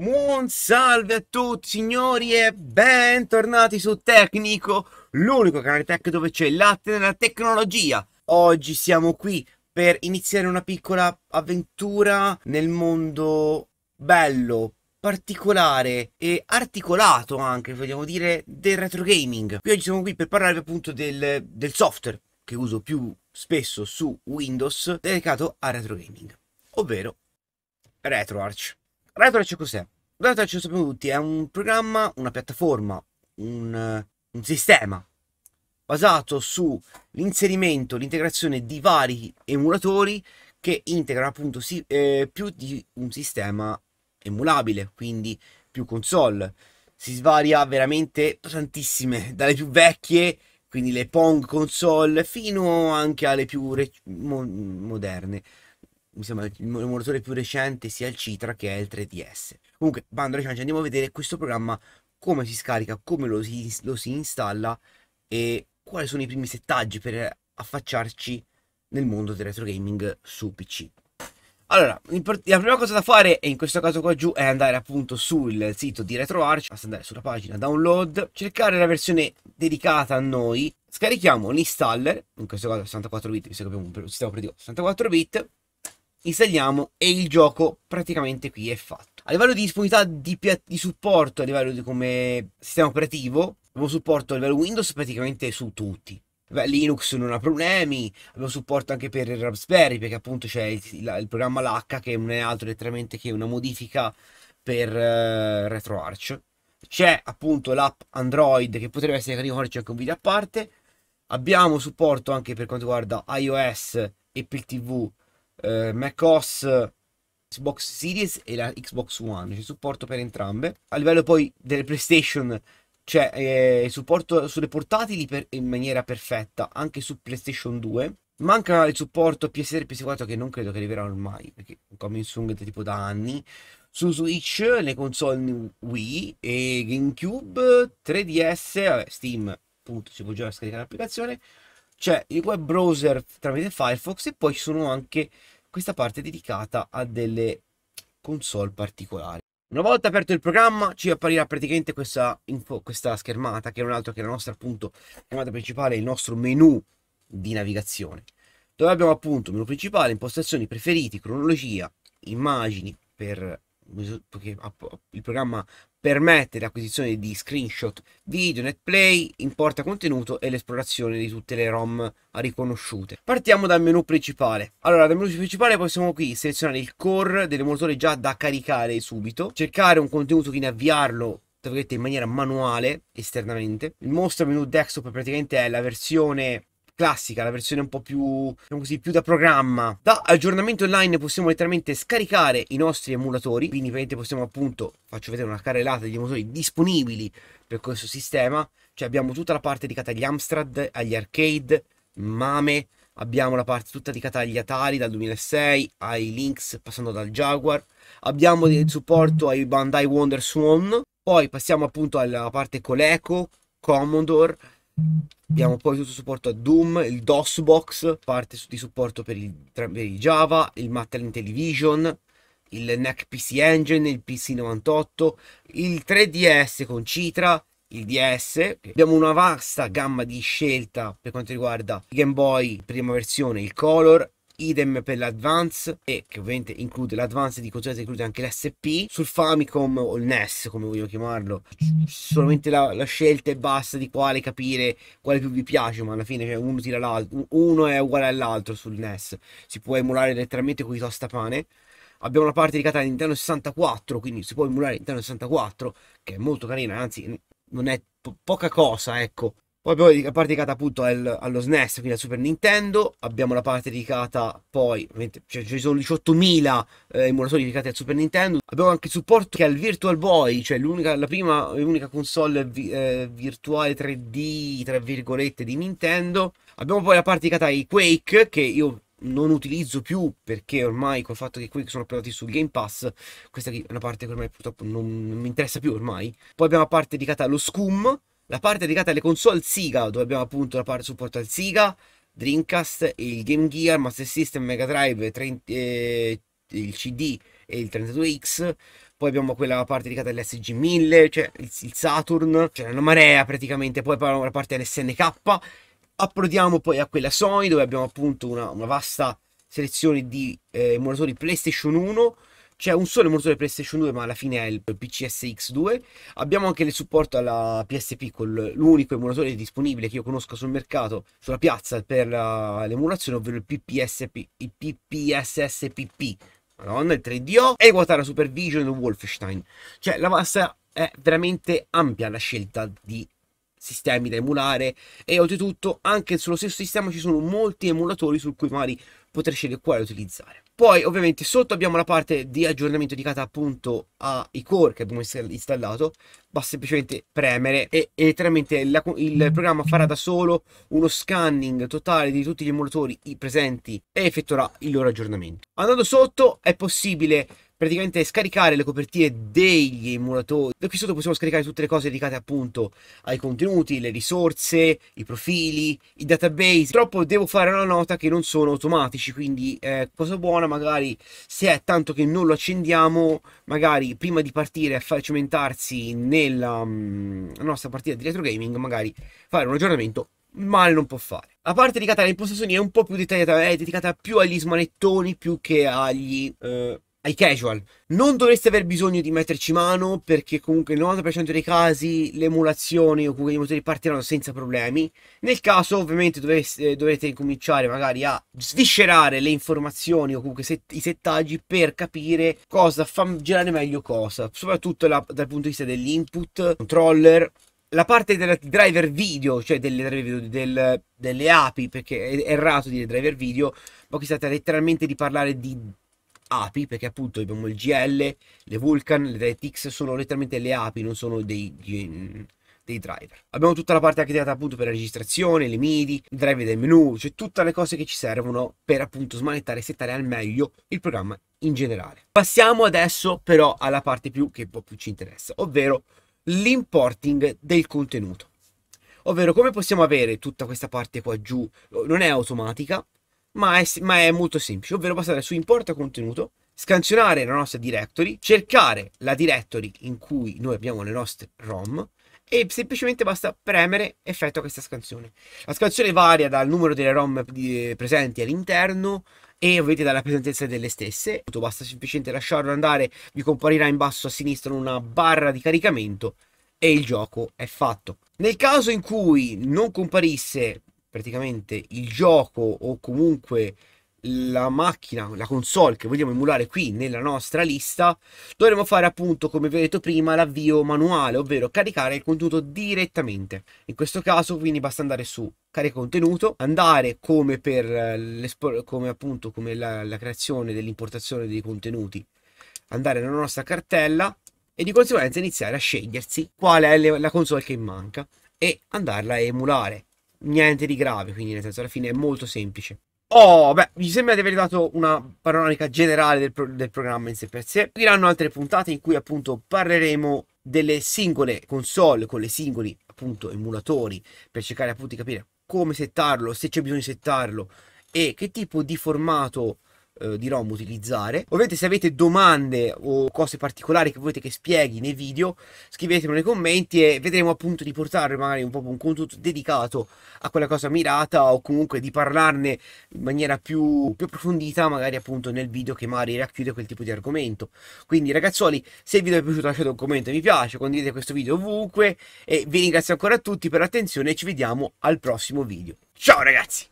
Buon salve a tutti signori e bentornati su Tecnico, l'unico canale tech dove c'è il latte nella tecnologia. Oggi siamo qui per iniziare una piccola avventura nel mondo bello, particolare e articolato anche, vogliamo dire, del retro gaming. Qui oggi siamo qui per parlarvi appunto del, del software che uso più spesso su Windows dedicato al retro gaming, ovvero RetroArch. Radio 3 cos'è? Radio 3 lo sappiamo tutti, è un programma, una piattaforma, un, eh, un sistema basato sull'inserimento, l'integrazione di vari emulatori che integrano appunto si, eh, più di un sistema emulabile, quindi più console. Si svaria veramente tantissime, dalle più vecchie, quindi le Pong console, fino anche alle più mo moderne mi sembra il monitore più recente sia il Citra che è il 3DS. Comunque, bando ci andiamo a vedere questo programma, come si scarica, come lo si, lo si installa e quali sono i primi settaggi per affacciarci nel mondo del retro gaming su PC. Allora, la prima cosa da fare, e in questo caso qua giù, è andare appunto sul sito di RetroArch, basta andare sulla pagina download, cercare la versione dedicata a noi, scarichiamo l'installer, in questo caso 64 bit, visto che abbiamo un sistema operativo 64 bit, installiamo e il gioco praticamente qui è fatto. A livello di disponibilità di, di supporto, a livello di come sistema operativo, abbiamo supporto a livello Windows praticamente su tutti. Beh, Linux non ha problemi, abbiamo supporto anche per il Raspberry perché appunto c'è il, il, il, programma LH che non è altro letteralmente che una modifica per uh, RetroArch. C'è appunto l'app Android che potrebbe essere carino, c'è anche un video a parte. Abbiamo supporto anche per quanto riguarda iOS, Apple TV eh, macOS, Xbox Series e la Xbox One. C'è supporto per entrambe. A livello poi delle PlayStation c'è cioè, eh, supporto sulle portatili per, in maniera perfetta, anche su PlayStation 2. Manca il supporto PS3 e PS4 che non credo che arriverà ormai, perché Coming Soon è tipo da anni. Su Switch, le console Wii e GameCube, 3DS, vabbè, Steam, appunto, si può già scaricare l'applicazione c'è cioè, il web browser tramite Firefox e poi ci sono anche questa parte dedicata a delle console particolari. Una volta aperto il programma ci apparirà praticamente questa, info, questa schermata che non è altro che la nostra appunto schermata principale, il nostro menu di navigazione dove abbiamo appunto menu principale, impostazioni, preferiti, cronologia, immagini per che il programma permette l'acquisizione di screenshot video, netplay, importa contenuto e l'esplorazione di tutte le ROM riconosciute. Partiamo dal menu principale. Allora, dal menu principale possiamo qui selezionare il core dell'emulatore già da caricare subito, cercare un contenuto, quindi avviarlo in maniera manuale esternamente. Il mostro menu desktop praticamente è la versione classica, la versione un po' più, diciamo così, più da programma. Da aggiornamento online possiamo letteralmente scaricare i nostri emulatori, quindi vedete possiamo appunto, faccio vedere una carrellata di emulatori disponibili per questo sistema, cioè abbiamo tutta la parte dedicata agli Amstrad, agli arcade, Mame, abbiamo la parte tutta dedicata agli Atari dal 2006, ai Lynx passando dal Jaguar, abbiamo il supporto ai Bandai Wonder Swan, poi passiamo appunto alla parte Coleco, Commodore, Abbiamo poi tutto il supporto a Doom, il DOSBox, parte di supporto per, il, per il Java, il Mattel Intellivision, il NEC PC Engine, il PC98, il 3DS con Citra, il DS. Abbiamo una vasta gamma di scelta per quanto riguarda il Game Boy prima versione, il Color, idem per l'Advance e che ovviamente include l'Advance di conseguenza include anche l'SP sul Famicom o il NES come voglio chiamarlo solamente la, la scelta è bassa di quale capire quale più vi piace ma alla fine cioè, uno tira l'altro uno è uguale all'altro sul NES si può emulare letteralmente con i tostapane abbiamo una parte dedicata all'interno 64 quindi si può emulare Nintendo 64 che è molto carina anzi non è po- poca cosa ecco poi abbiamo la parte dedicata appunto al, allo SNES, quindi al Super Nintendo. Abbiamo la parte dedicata poi, cioè, ci sono 18.000 eh, emulatori dedicati al Super Nintendo. Abbiamo anche il supporto che è al Virtual Boy, cioè l'unica, la prima e unica console vi, eh, virtuale 3D, tra virgolette, di Nintendo. Abbiamo poi la parte dedicata ai Quake, che io non utilizzo più perché ormai col fatto che Quake sono approdati sul Game Pass, questa è una parte che ormai purtroppo non, non mi interessa più ormai. Poi abbiamo la parte dedicata allo Scum, la parte dedicata alle console Sega, dove abbiamo appunto la parte supporto al Sega, Dreamcast, il Game Gear, Master System, Mega Drive, 30, eh, il CD e il 32X, poi abbiamo quella parte dedicata all'SG1000, cioè il, il Saturn, cioè la marea praticamente, poi abbiamo la parte dell'SNK, approdiamo poi a quella Sony dove abbiamo appunto una, una vasta selezione di eh, emulatori PlayStation 1 c'è un solo emulatore PlayStation 2, ma alla fine è il PCSX2. Abbiamo anche il supporto alla PSP, con l'unico emulatore disponibile che io conosco sul mercato, sulla piazza per la, l'emulazione, ovvero il PPSP, il PPSSPP. Madonna, il 3DO e Guatara Supervision Wolfenstein. Cioè, la massa è veramente ampia la scelta di sistemi da emulare e oltretutto anche sullo stesso sistema ci sono molti emulatori su cui magari potrei scegliere quale utilizzare. Poi ovviamente sotto abbiamo la parte di aggiornamento dedicata appunto ai core che abbiamo installato, basta semplicemente premere e, e letteralmente la, il programma farà da solo uno scanning totale di tutti gli emulatori presenti e effettuerà il loro aggiornamento. Andando sotto è possibile praticamente scaricare le copertine degli emulatori. Da qui sotto possiamo scaricare tutte le cose dedicate appunto ai contenuti, le risorse, i profili, i database. Purtroppo devo fare una nota che non sono automatici, quindi eh, cosa buona magari se è tanto che non lo accendiamo, magari prima di partire a far cimentarsi nella um, nostra partita di retro gaming, magari fare un aggiornamento male non può fare. La parte dedicata alle impostazioni è un po' più dettagliata, è dedicata più agli smanettoni più che agli eh, ai casual. Non dovreste aver bisogno di metterci mano perché comunque nel 90% dei casi le emulazioni o comunque i motori partiranno senza problemi. Nel caso ovviamente dovreste, dovrete cominciare magari a sviscerare le informazioni o comunque set, i settaggi per capire cosa fa girare meglio cosa, soprattutto la, dal punto di vista dell'input, controller, la parte del driver video, cioè delle, del, delle api, perché è errato dire driver video, ma qui tratta letteralmente di parlare di api, perché appunto abbiamo il GL, le Vulcan, le DirectX sono letteralmente le api, non sono dei, dei, dei driver. Abbiamo tutta la parte anche data appunto per la registrazione, le MIDI, i driver del menu, cioè tutte le cose che ci servono per appunto smanettare e settare al meglio il programma in generale. Passiamo adesso però alla parte più che un po' più ci interessa, ovvero l'importing del contenuto. Ovvero come possiamo avere tutta questa parte qua giù, non è automatica, ma è, ma è molto semplice, ovvero passare su importa contenuto, scansionare la nostra directory, cercare la directory in cui noi abbiamo le nostre ROM, e semplicemente basta premere effettua questa scansione. La scansione varia dal numero delle ROM presenti all'interno e ovviamente dalla presentezza delle stesse. Basta semplicemente lasciarlo andare, vi comparirà in basso a sinistra una barra di caricamento e il gioco è fatto. Nel caso in cui non comparisse praticamente il gioco o comunque la macchina, la console che vogliamo emulare qui nella nostra lista, dovremo fare appunto, come vi ho detto prima, l'avvio manuale, ovvero caricare il contenuto direttamente. In questo caso quindi basta andare su carica contenuto, andare come per eh, come appunto come la, la creazione dell'importazione dei contenuti, andare nella nostra cartella e di conseguenza iniziare a scegliersi qual è la console che manca e andarla a emulare niente di grave, quindi nel senso alla fine è molto semplice. Oh, beh, mi sembra di aver dato una panoramica generale del, pro- del programma in sé per sé. Seguiranno altre puntate in cui appunto parleremo delle singole console con le singoli appunto emulatori per cercare appunto di capire come settarlo, se c'è bisogno di settarlo e che tipo di formato eh, di ROM utilizzare. Ovviamente se avete domande o cose particolari che volete che spieghi nei video, scrivetelo nei commenti e vedremo appunto di portare magari un un contenuto dedicato a quella cosa mirata o comunque di parlarne in maniera più, più approfondita magari appunto nel video che magari racchiude quel tipo di argomento. Quindi ragazzuoli, se il video vi è piaciuto lasciate un commento, e mi piace, condividete questo video ovunque e vi ringrazio ancora a tutti per l'attenzione e ci vediamo al prossimo video. Ciao ragazzi!